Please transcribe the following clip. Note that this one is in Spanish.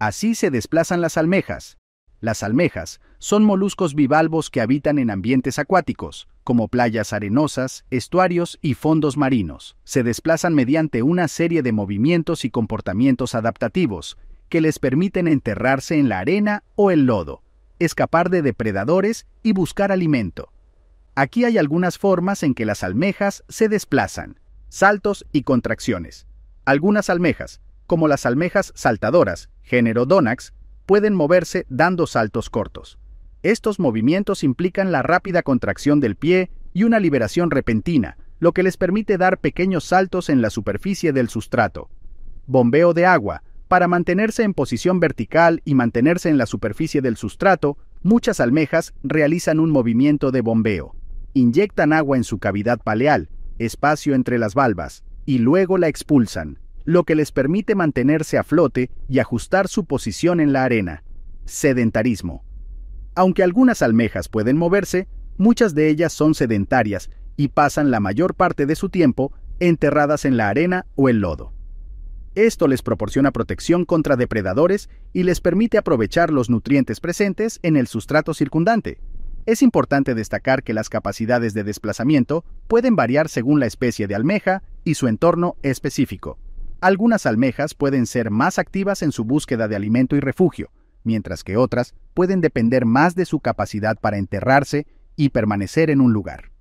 Así se desplazan las almejas. Las almejas son moluscos bivalvos que habitan en ambientes acuáticos, como playas arenosas, estuarios y fondos marinos. Se desplazan mediante una serie de movimientos y comportamientos adaptativos que les permiten enterrarse en la arena o el lodo, escapar de depredadores y buscar alimento. Aquí hay algunas formas en que las almejas se desplazan, saltos y contracciones. Algunas almejas como las almejas saltadoras, género Donax, pueden moverse dando saltos cortos. Estos movimientos implican la rápida contracción del pie y una liberación repentina, lo que les permite dar pequeños saltos en la superficie del sustrato. Bombeo de agua. Para mantenerse en posición vertical y mantenerse en la superficie del sustrato, muchas almejas realizan un movimiento de bombeo. Inyectan agua en su cavidad paleal, espacio entre las valvas, y luego la expulsan lo que les permite mantenerse a flote y ajustar su posición en la arena. Sedentarismo. Aunque algunas almejas pueden moverse, muchas de ellas son sedentarias y pasan la mayor parte de su tiempo enterradas en la arena o el lodo. Esto les proporciona protección contra depredadores y les permite aprovechar los nutrientes presentes en el sustrato circundante. Es importante destacar que las capacidades de desplazamiento pueden variar según la especie de almeja y su entorno específico. Algunas almejas pueden ser más activas en su búsqueda de alimento y refugio, mientras que otras pueden depender más de su capacidad para enterrarse y permanecer en un lugar.